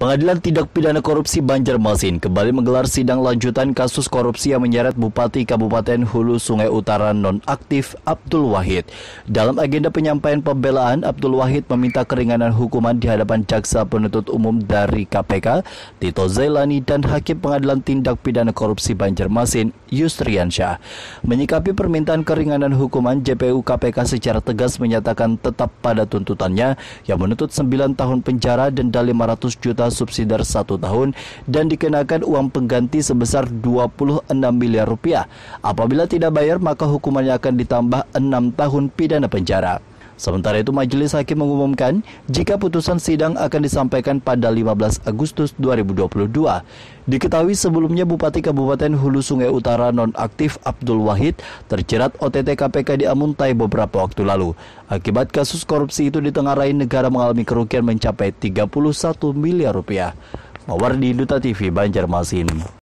Pengadilan Tindak Pidana Korupsi Banjarmasin kembali menggelar sidang lanjutan kasus korupsi yang menyeret Bupati Kabupaten Hulu Sungai Utara nonaktif Abdul Wahid. Dalam agenda penyampaian pembelaan, Abdul Wahid meminta keringanan hukuman di hadapan jaksa penuntut umum dari KPK, Tito Zailani dan Hakim Pengadilan Tindak Pidana Korupsi Banjarmasin, Yustriansyah. Menyikapi permintaan keringanan hukuman, JPU KPK secara tegas menyatakan tetap pada tuntutannya yang menuntut 9 tahun penjara denda 500 juta subsidi satu tahun dan dikenakan uang pengganti sebesar 26 miliar rupiah. Apabila tidak bayar, maka hukumannya akan ditambah enam tahun pidana penjara. Sementara itu Majelis Hakim mengumumkan jika putusan sidang akan disampaikan pada 15 Agustus 2022. Diketahui sebelumnya Bupati Kabupaten Hulu Sungai Utara nonaktif Abdul Wahid terjerat OTT KPK di Amuntai beberapa waktu lalu. Akibat kasus korupsi itu ditengarai negara mengalami kerugian mencapai 31 miliar rupiah. Mawardi Duta TV Banjarmasin.